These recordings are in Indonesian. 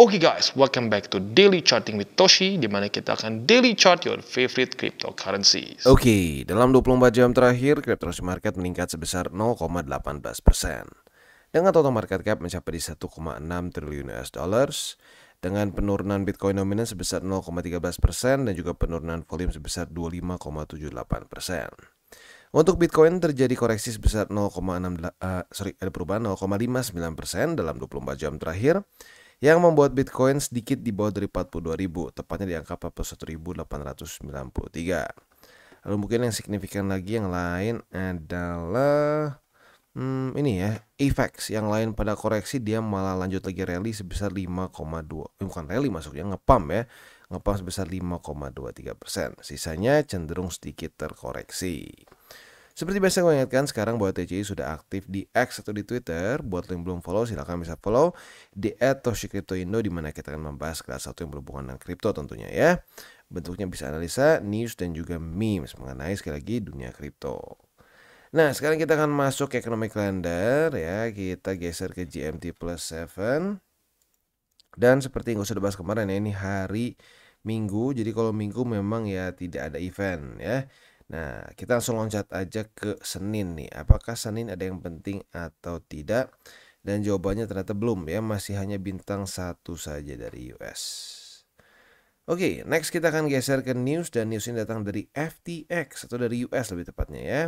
Oke okay guys, welcome back to Daily Charting with Toshi di mana kita akan daily chart your favorite cryptocurrencies. Oke, okay, dalam 24 jam terakhir cryptocurrency market meningkat sebesar 0,18%. Dengan total market cap mencapai 1,6 triliun US dollars dengan penurunan Bitcoin dominan sebesar 0,13% dan juga penurunan volume sebesar 25,78%. Untuk Bitcoin terjadi koreksi sebesar 0,6 uh, eh, sorry ada perubahan 0,59% dalam 24 jam terakhir yang membuat Bitcoin sedikit di bawah dari 42.000, tepatnya di angka 41.893. Lalu mungkin yang signifikan lagi yang lain adalah hmm, ini ya effects yang lain pada koreksi dia malah lanjut lagi rally sebesar 5,2 eh, bukan rally masuknya ngepam ya ngepam sebesar 5,23 persen sisanya cenderung sedikit terkoreksi. Seperti biasa gue ingatkan sekarang bahwa TCI sudah aktif di X atau di Twitter. Buat yang belum follow silahkan bisa follow di @toshikriptoindo di mana kita akan membahas kelas satu yang berhubungan dengan kripto tentunya ya. Bentuknya bisa analisa, news dan juga memes mengenai sekali lagi dunia kripto. Nah sekarang kita akan masuk ke economic calendar ya. Kita geser ke GMT plus 7. Dan seperti yang gue sudah bahas kemarin ya ini hari Minggu. Jadi kalau Minggu memang ya tidak ada event ya Nah, kita langsung loncat aja ke Senin nih. Apakah Senin ada yang penting atau tidak? Dan jawabannya ternyata belum ya, masih hanya bintang satu saja dari US. Oke, okay, next kita akan geser ke news dan news ini datang dari FTX atau dari US lebih tepatnya ya.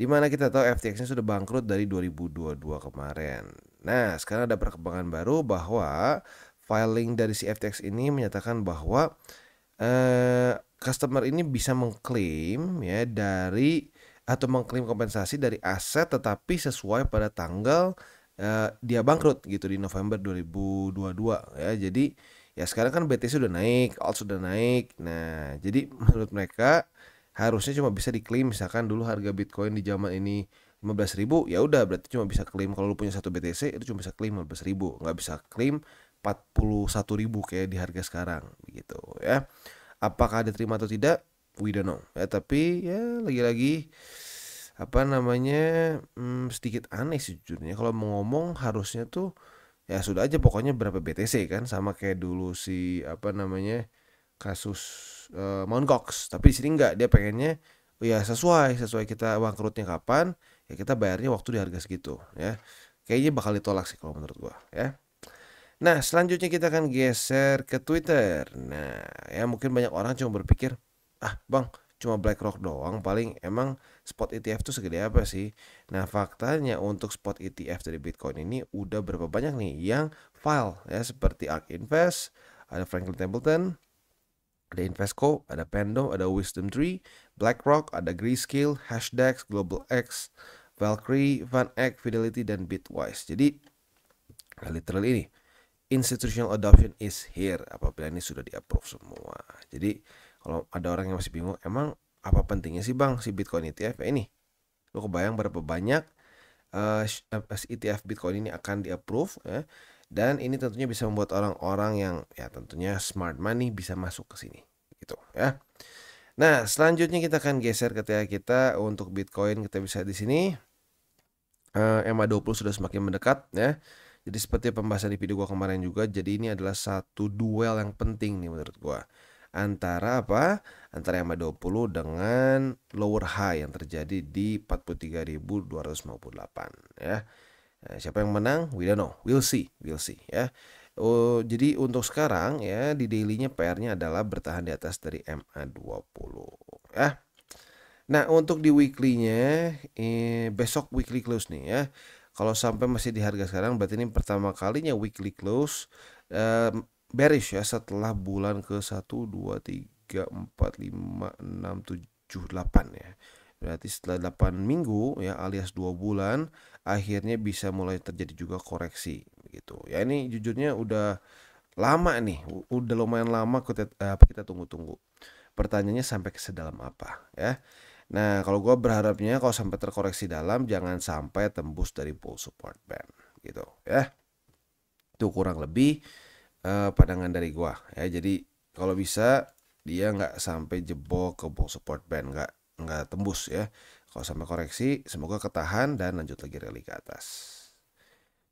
Dimana kita tahu FTX-nya sudah bangkrut dari 2022 kemarin. Nah, sekarang ada perkembangan baru bahwa filing dari si FTX ini menyatakan bahwa eh, customer ini bisa mengklaim ya dari atau mengklaim kompensasi dari aset tetapi sesuai pada tanggal uh, dia bangkrut gitu di November 2022 ya. Jadi ya sekarang kan BTC sudah naik, alt sudah naik. Nah, jadi menurut mereka harusnya cuma bisa diklaim misalkan dulu harga Bitcoin di zaman ini 15 ribu ya udah berarti cuma bisa klaim kalau lu punya satu BTC itu cuma bisa klaim 15 ribu nggak bisa klaim 41 ribu kayak di harga sekarang gitu ya apakah diterima atau tidak we don't know ya tapi ya lagi-lagi apa namanya hmm, sedikit aneh sih sejujurnya kalau mau ngomong harusnya tuh ya sudah aja pokoknya berapa BTC kan sama kayak dulu si apa namanya kasus uh, Mount Cox tapi di sini enggak dia pengennya oh ya sesuai sesuai kita uang kerutnya kapan ya kita bayarnya waktu di harga segitu ya kayaknya bakal ditolak sih kalau menurut gua ya Nah, selanjutnya kita akan geser ke Twitter. Nah, ya mungkin banyak orang cuma berpikir, "Ah, Bang, cuma BlackRock doang paling emang spot ETF tuh segede apa sih?" Nah, faktanya untuk spot ETF dari Bitcoin ini udah berapa banyak nih yang file ya seperti ARK Invest, ada Franklin Templeton, ada Invesco, ada Pendo, ada Wisdom Tree, BlackRock, ada Grayscale, Hashdex, Global X, Valkyrie, Van X Fidelity dan Bitwise. Jadi, nah, literal ini institutional adoption is here apabila ini sudah di-approve semua. Jadi kalau ada orang yang masih bingung, emang apa pentingnya sih bang si Bitcoin ETF eh, ini? Lo kebayang berapa banyak uh, eh, eh, ETF Bitcoin ini akan di-approve ya? Dan ini tentunya bisa membuat orang-orang yang ya tentunya smart money bisa masuk ke sini gitu ya. Nah, selanjutnya kita akan geser ke ketika kita untuk Bitcoin kita bisa di sini uh, MA20 sudah semakin mendekat ya. Jadi seperti pembahasan di video gue kemarin juga, jadi ini adalah satu duel yang penting nih menurut gue. Antara apa? Antara MA 20 dengan lower high yang terjadi di 43.258 ya. Eh, siapa yang menang? We don't know. We'll see. We'll see ya. Oh, jadi untuk sekarang ya di dailynya PR-nya adalah bertahan di atas dari MA20 ya. Nah, untuk di weekly-nya eh, besok weekly close nih ya. Kalau sampai masih di harga sekarang berarti ini pertama kalinya weekly close um, bearish ya setelah bulan ke 1 2 3 4 5 6 7 8 ya. Berarti setelah 8 minggu ya alias 2 bulan akhirnya bisa mulai terjadi juga koreksi gitu. Ya ini jujurnya udah lama nih, udah lumayan lama eh, kita tunggu-tunggu. Pertanyaannya sampai ke sedalam apa ya? Nah, kalau gue berharapnya kalau sampai terkoreksi dalam jangan sampai tembus dari bull support band gitu ya. Itu kurang lebih uh, pandangan dari gue ya. Jadi kalau bisa dia nggak sampai jebol ke bull support band nggak nggak tembus ya. Kalau sampai koreksi semoga ketahan dan lanjut lagi rally ke atas.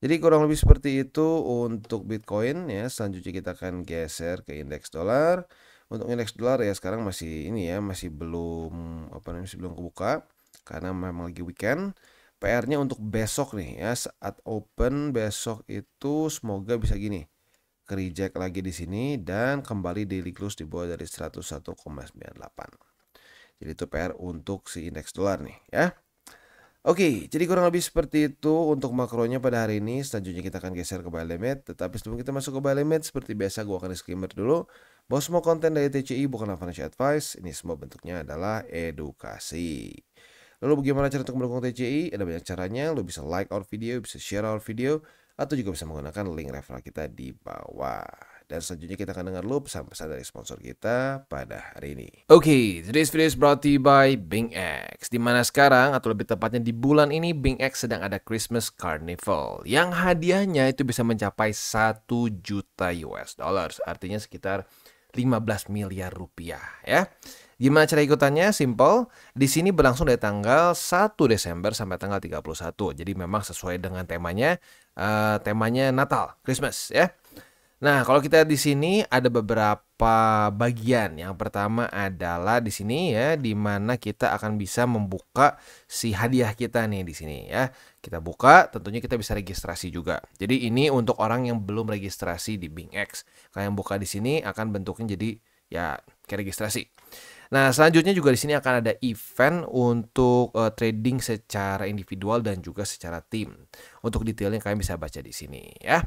Jadi kurang lebih seperti itu untuk Bitcoin ya. Selanjutnya kita akan geser ke indeks dolar untuk indeks dolar ya sekarang masih ini ya masih belum apa namanya masih belum kebuka karena memang lagi weekend PR-nya untuk besok nih ya saat open besok itu semoga bisa gini ke reject lagi di sini dan kembali daily close di bawah dari 101,98 jadi itu PR untuk si indeks dolar nih ya Oke, jadi kurang lebih seperti itu untuk makronya pada hari ini. Selanjutnya kita akan geser ke buy Tetapi sebelum kita masuk ke buy seperti biasa gue akan disclaimer dulu. Bahwa semua konten dari TCI bukanlah financial advice, ini semua bentuknya adalah edukasi. Lalu bagaimana cara untuk mendukung TCI? Ada banyak caranya, lo bisa like our video, bisa share our video, atau juga bisa menggunakan link referral kita di bawah. Dan selanjutnya kita akan dengar lo pesan-pesan dari sponsor kita pada hari ini. Oke, okay, today's video is brought to you by Bing BingX. Dimana sekarang atau lebih tepatnya di bulan ini Bing X sedang ada Christmas Carnival. Yang hadiahnya itu bisa mencapai 1 juta US dollars. Artinya sekitar 15 miliar rupiah ya. Gimana cara ikutannya? Simple. Di sini berlangsung dari tanggal 1 Desember sampai tanggal 31. Jadi memang sesuai dengan temanya uh, temanya Natal, Christmas ya. Nah, kalau kita di sini ada beberapa bagian. Yang pertama adalah di sini ya di mana kita akan bisa membuka si hadiah kita nih di sini ya. Kita buka, tentunya kita bisa registrasi juga. Jadi ini untuk orang yang belum registrasi di Bing X. Kalian buka di sini akan bentuknya jadi ya kayak registrasi. Nah, selanjutnya juga di sini akan ada event untuk uh, trading secara individual dan juga secara tim. Untuk detailnya kalian bisa baca di sini ya.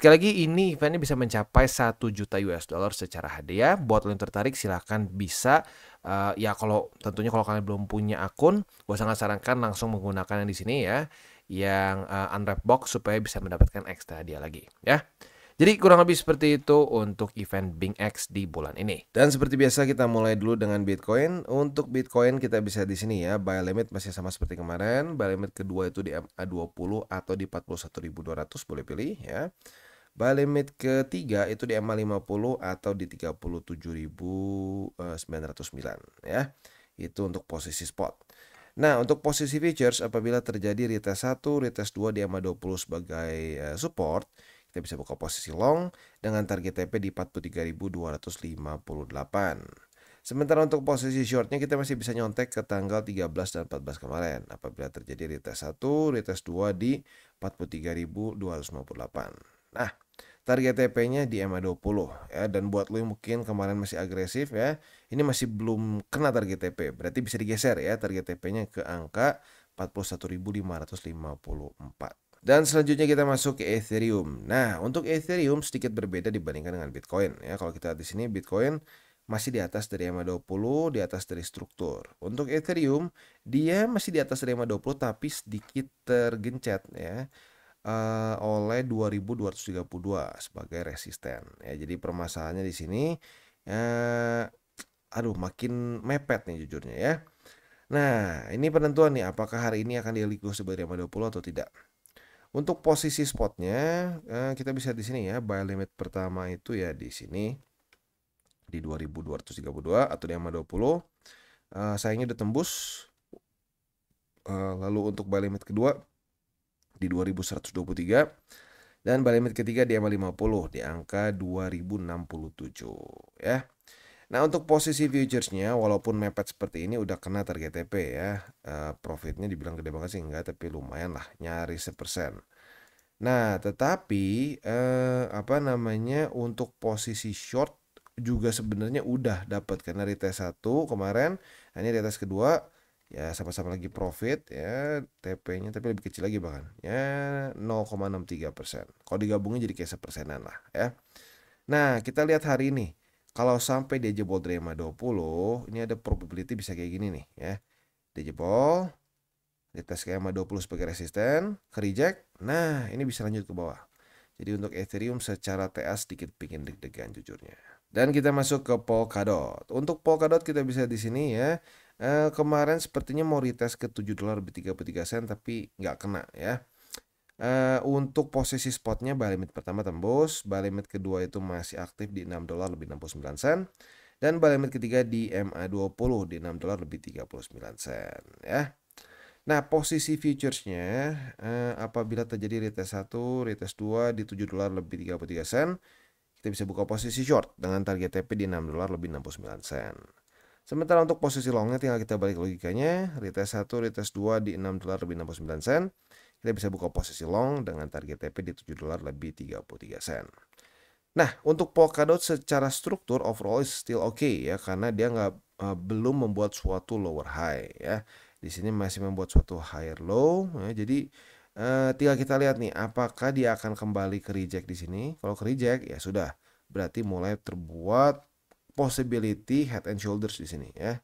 Sekali lagi ini eventnya bisa mencapai 1 juta US dollar secara hadiah. Buat lo yang tertarik silahkan bisa uh, ya kalau tentunya kalau kalian belum punya akun, gue sangat sarankan langsung menggunakan yang di sini ya, yang uh, unwrap box supaya bisa mendapatkan ekstra hadiah lagi ya. Jadi kurang lebih seperti itu untuk event Bing X di bulan ini. Dan seperti biasa kita mulai dulu dengan Bitcoin. Untuk Bitcoin kita bisa di sini ya, buy limit masih sama seperti kemarin. Buy limit kedua itu di MA20 atau di 41.200 boleh pilih ya. Buy limit ketiga itu di EMA 50 atau di 37.909 eh, ya. Itu untuk posisi spot. Nah, untuk posisi features apabila terjadi retest 1, retest 2 di EMA 20 sebagai eh, support, kita bisa buka posisi long dengan target TP di 43.258. Sementara untuk posisi shortnya kita masih bisa nyontek ke tanggal 13 dan 14 kemarin apabila terjadi retest 1, retest 2 di 43.258. Nah, target TP-nya di ma 20 ya dan buat lo yang mungkin kemarin masih agresif ya ini masih belum kena target TP berarti bisa digeser ya target TP-nya ke angka 41.554 dan selanjutnya kita masuk ke Ethereum. Nah, untuk Ethereum sedikit berbeda dibandingkan dengan Bitcoin ya. Kalau kita lihat di sini Bitcoin masih di atas dari ma 20, di atas dari struktur. Untuk Ethereum, dia masih di atas dari ma 20 tapi sedikit tergencet ya uh, oleh 2232 sebagai resisten ya jadi permasalahannya di sini uh, aduh makin mepet nih jujurnya ya nah ini penentuan nih apakah hari ini akan diliko sebagai puluh atau tidak untuk posisi spotnya eh, kita bisa di sini ya buy limit pertama itu ya di sini di 2232 atau di EMA 20 uh, sayangnya udah tembus lalu untuk buy limit kedua di 2123 dan balik limit ketiga di EMA 50 di angka 2067 ya. Nah untuk posisi futuresnya walaupun mepet seperti ini udah kena target TP ya uh, Profitnya dibilang gede banget sih enggak tapi lumayan lah nyaris sepersen Nah tetapi uh, apa namanya untuk posisi short juga sebenarnya udah dapat karena retest satu kemarin di atas kedua ya sama-sama lagi profit ya TP-nya tapi lebih kecil lagi bahkan ya 0,63 persen kalau digabungin jadi kayak sepersenan lah ya nah kita lihat hari ini kalau sampai dia jebol drama 20 ini ada probability bisa kayak gini nih ya dia jebol di tes EMA 20 sebagai resisten ke reject nah ini bisa lanjut ke bawah jadi untuk Ethereum secara TA sedikit pingin deg-degan jujurnya dan kita masuk ke Polkadot untuk Polkadot kita bisa di sini ya eh, kemarin sepertinya mau retest ke 7 dolar lebih 33 sen tapi nggak kena ya. Uh, untuk posisi spotnya buy limit pertama tembus, buy limit kedua itu masih aktif di 6 dolar lebih 69 sen dan buy limit ketiga di MA20 di 6 dolar lebih 39 sen ya. Nah, posisi futuresnya uh, eh, apabila terjadi retest 1, retest 2 di 7 dolar lebih 33 sen, kita bisa buka posisi short dengan target TP di 6 dolar lebih 69 sen. Sementara untuk posisi longnya tinggal kita balik logikanya, retest 1, retest 2 di 6 dolar lebih 69 sen. Kita bisa buka posisi long dengan target TP di 7 dolar lebih 33 sen. Nah, untuk Polkadot secara struktur overall is still okay ya karena dia nggak uh, belum membuat suatu lower high ya. Di sini masih membuat suatu higher low ya. Jadi uh, tinggal kita lihat nih apakah dia akan kembali ke reject di sini. Kalau ke reject ya sudah berarti mulai terbuat possibility head and shoulders di sini ya.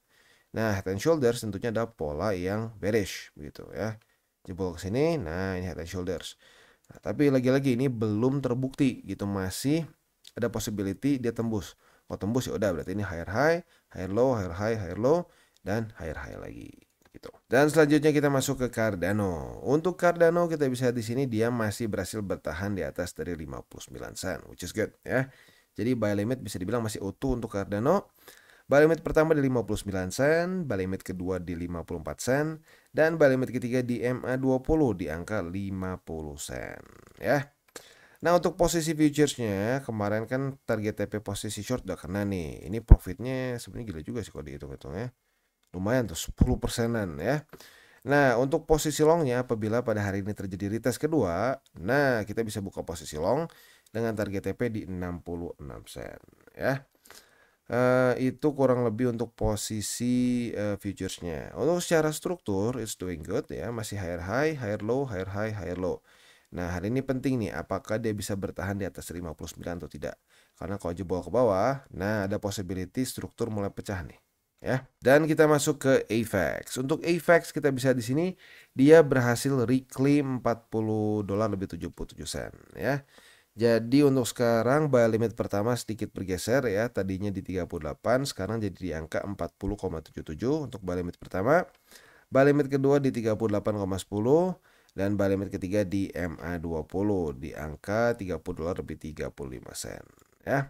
Nah, head and shoulders tentunya ada pola yang bearish begitu ya. Jebol ke sini, nah ini head and shoulders. Nah, tapi lagi-lagi ini belum terbukti gitu masih ada possibility dia tembus. Kalau tembus ya udah berarti ini higher high, higher low, higher high, higher low dan higher high lagi gitu. Dan selanjutnya kita masuk ke Cardano. Untuk Cardano kita bisa di sini dia masih berhasil bertahan di atas dari 59 sen, which is good ya. Jadi buy limit bisa dibilang masih utuh untuk Cardano. Buy limit pertama di 59 sen, buy limit kedua di 54 sen, dan buy limit ketiga di MA20 di angka 50 sen ya. Nah untuk posisi futuresnya kemarin kan target TP posisi short udah kena nih. Ini profitnya sebenarnya gila juga sih kalau dihitung-hitung ya. Lumayan tuh 10 persenan ya. Nah untuk posisi longnya apabila pada hari ini terjadi retest kedua, nah kita bisa buka posisi long dengan target TP di 66 sen ya. Uh, itu kurang lebih untuk posisi uh, eh, futuresnya. Untuk secara struktur it's doing good ya, masih higher high, higher low, higher high, higher low. Nah, hari ini penting nih apakah dia bisa bertahan di atas 59 atau tidak. Karena kalau jebol ke bawah, nah ada possibility struktur mulai pecah nih ya. Dan kita masuk ke AFX Untuk AFX kita bisa di sini dia berhasil reclaim 40 dolar lebih 77 sen ya. Jadi untuk sekarang buy limit pertama sedikit bergeser ya. Tadinya di 38, sekarang jadi di angka 40,77 untuk buy limit pertama. Buy limit kedua di 38,10 dan buy limit ketiga di MA20 di angka 30 dolar lebih 35 sen ya.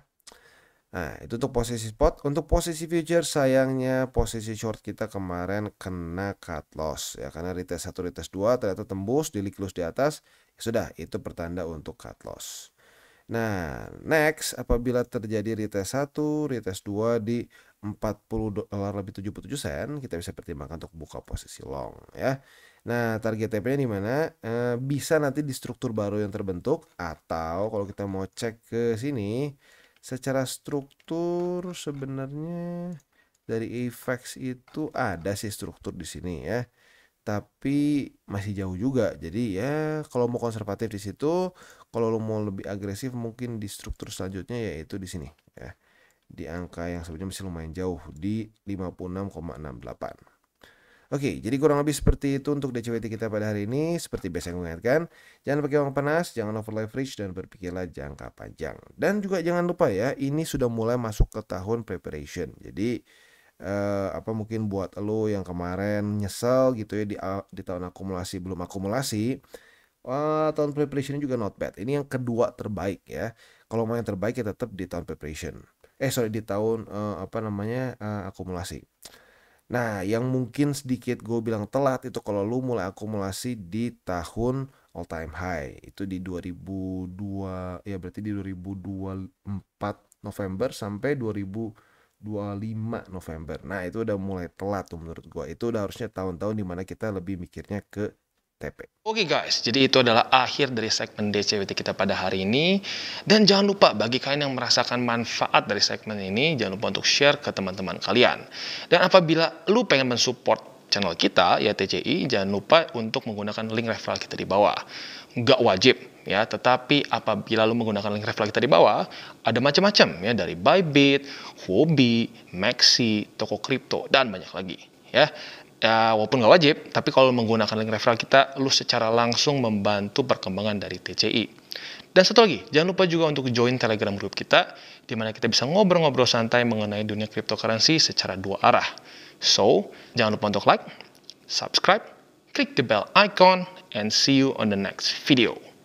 Nah, itu untuk posisi spot. Untuk posisi future sayangnya posisi short kita kemarin kena cut loss ya karena retest 1 retest 2 ternyata tembus di liklus di atas. Ya sudah, itu pertanda untuk cut loss. Nah, next apabila terjadi retest 1, retest 2 di 40 dolar eh, lebih 77 sen, kita bisa pertimbangkan untuk buka posisi long ya. Nah, target TP-nya di mana? E, bisa nanti di struktur baru yang terbentuk atau kalau kita mau cek ke sini secara struktur sebenarnya dari efek itu ada sih struktur di sini ya tapi masih jauh juga. Jadi ya kalau mau konservatif di situ, kalau lo mau lebih agresif mungkin di struktur selanjutnya yaitu di sini ya. Di angka yang sebenarnya masih lumayan jauh di 56,68. Oke, jadi kurang lebih seperti itu untuk DCWT kita pada hari ini. Seperti biasa yang mengingatkan, jangan pakai uang panas, jangan over leverage, dan berpikirlah jangka panjang. Dan juga jangan lupa ya, ini sudah mulai masuk ke tahun preparation. Jadi, uh, apa mungkin buat lo yang kemarin nyesel gitu ya di di tahun akumulasi belum akumulasi Wah, eh, tahun preparation juga not bad. Ini yang kedua terbaik ya. Kalau mau yang terbaik ya tetap di tahun preparation. Eh sorry di tahun uh, apa namanya uh, akumulasi. Nah, yang mungkin sedikit gue bilang telat itu kalau lo mulai akumulasi di tahun all time high itu di 2002 ya berarti di 2024 November sampai 2000 25 November. Nah, itu udah mulai telat tuh menurut gua. Itu udah harusnya tahun-tahun dimana kita lebih mikirnya ke TP. Oke guys, jadi itu adalah akhir dari segmen DCWT kita pada hari ini. Dan jangan lupa bagi kalian yang merasakan manfaat dari segmen ini, jangan lupa untuk share ke teman-teman kalian. Dan apabila lu pengen mensupport channel kita, ya TCI, jangan lupa untuk menggunakan link referral kita di bawah. Gak wajib, ya tetapi apabila lu menggunakan link referral kita di bawah ada macam-macam ya dari Bybit, Huobi, Maxi, toko kripto dan banyak lagi ya. Ya, walaupun nggak wajib, tapi kalau menggunakan link referral kita, lu secara langsung membantu perkembangan dari TCI. Dan satu lagi, jangan lupa juga untuk join Telegram grup kita, di mana kita bisa ngobrol-ngobrol santai mengenai dunia cryptocurrency secara dua arah. So, jangan lupa untuk like, subscribe, klik the bell icon, and see you on the next video.